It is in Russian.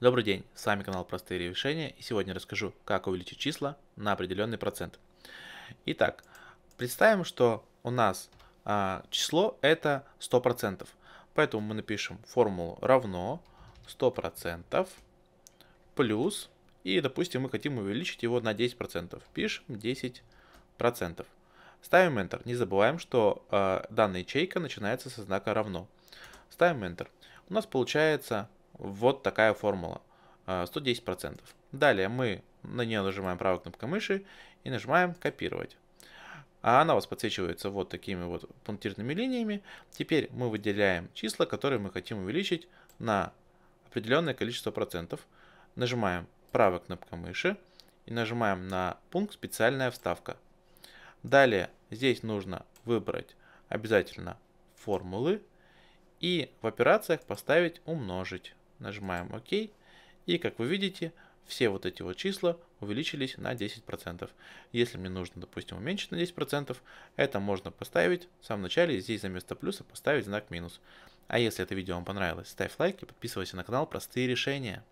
Добрый день, с вами канал Простые решения и сегодня расскажу, как увеличить числа на определенный процент. Итак, представим, что у нас а, число это 100%, поэтому мы напишем формулу равно 100% плюс, и допустим мы хотим увеличить его на 10%, пишем 10%. Ставим Enter, не забываем, что а, данная ячейка начинается со знака равно. Ставим Enter. У нас получается вот такая формула. 110%. Э, Далее мы на нее нажимаем правой кнопкой мыши и нажимаем «Копировать». А она у вас подсвечивается вот такими вот пунктирными линиями. Теперь мы выделяем числа, которые мы хотим увеличить на определенное количество процентов. Нажимаем правой кнопкой мыши и нажимаем на пункт «Специальная вставка». Далее здесь нужно выбрать обязательно формулы и в операциях поставить «Умножить». Нажимаем ОК. И как вы видите, все вот эти вот числа увеличились на 10%. Если мне нужно, допустим, уменьшить на 10%, это можно поставить в самом начале, здесь за место плюса поставить знак минус. А если это видео вам понравилось, ставь лайк и подписывайся на канал «Простые решения».